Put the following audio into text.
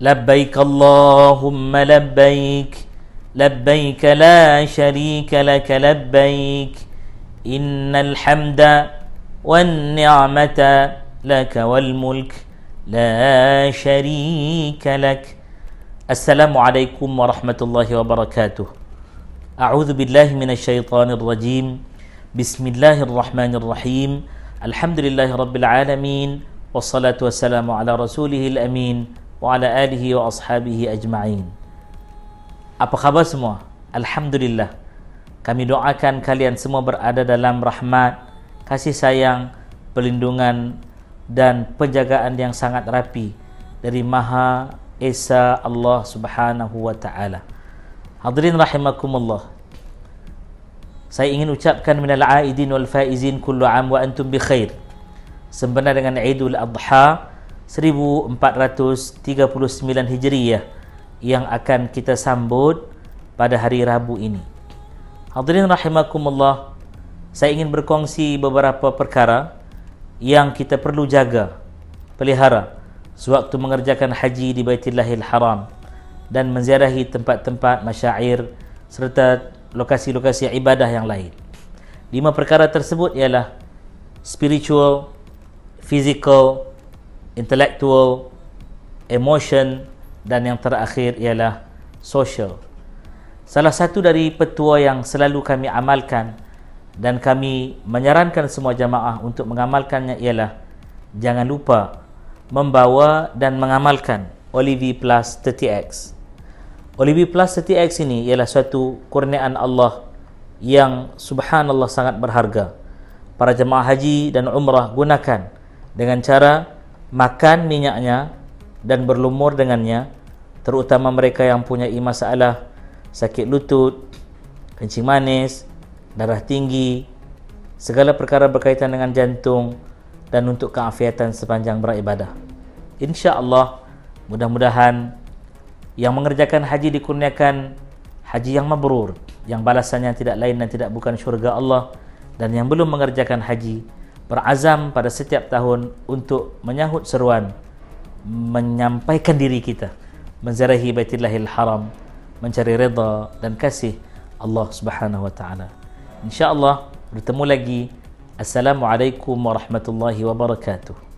لبيك اللهم لبيك لبيك لا شريك لك لبيك إن الحمد والنعمة لك والملك لا شريك لك السلام عليكم ورحمة الله وبركاته أعوذ بالله من الشيطان الرجيم بسم الله الرحمن الرحيم الحمد لله رب العالمين والصلاة والسلام على رسوله الأمين wa ala alihi wa ashabihi ajma'in apa khabar semua alhamdulillah kami doakan kalian semua berada dalam rahmat kasih sayang pelindungan dan penjagaan yang sangat rapi dari maha esa Allah subhanahu wa ta'ala hadirin rahimakumullah saya ingin ucapkan minal aidin wal faizin kullu wa antum bi khair sebenarnya dengan idul adha 1439 Hijriah ya, yang akan kita sambut pada hari Rabu ini. Hadirin rahimakumullah, saya ingin berkongsi beberapa perkara yang kita perlu jaga, pelihara sewaktu mengerjakan haji di Baitullahil Haram dan menziarahi tempat-tempat masyair serta lokasi-lokasi ibadah yang lain. Lima perkara tersebut ialah spiritual, physical, intellectual, emotion dan yang terakhir ialah social. Salah satu dari petua yang selalu kami amalkan dan kami menyarankan semua jamaah untuk mengamalkannya ialah jangan lupa membawa dan mengamalkan Olivi Plus 30X. Olivi Plus 30X ini ialah suatu kurniaan Allah yang subhanallah sangat berharga. Para jemaah haji dan umrah gunakan dengan cara makan minyaknya dan berlumur dengannya terutama mereka yang punya masalah sakit lutut kencing manis darah tinggi segala perkara berkaitan dengan jantung dan untuk keafiatan sepanjang beribadah insyaallah mudah-mudahan yang mengerjakan haji dikurniakan haji yang mabrur yang balasannya tidak lain dan tidak bukan syurga Allah dan yang belum mengerjakan haji berazam pada setiap tahun untuk menyahut seruan menyampaikan diri kita menziarahi Baitullahil Haram mencari redha dan kasih Allah Subhanahu wa taala. Insyaallah bertemu lagi. Assalamualaikum warahmatullahi wabarakatuh.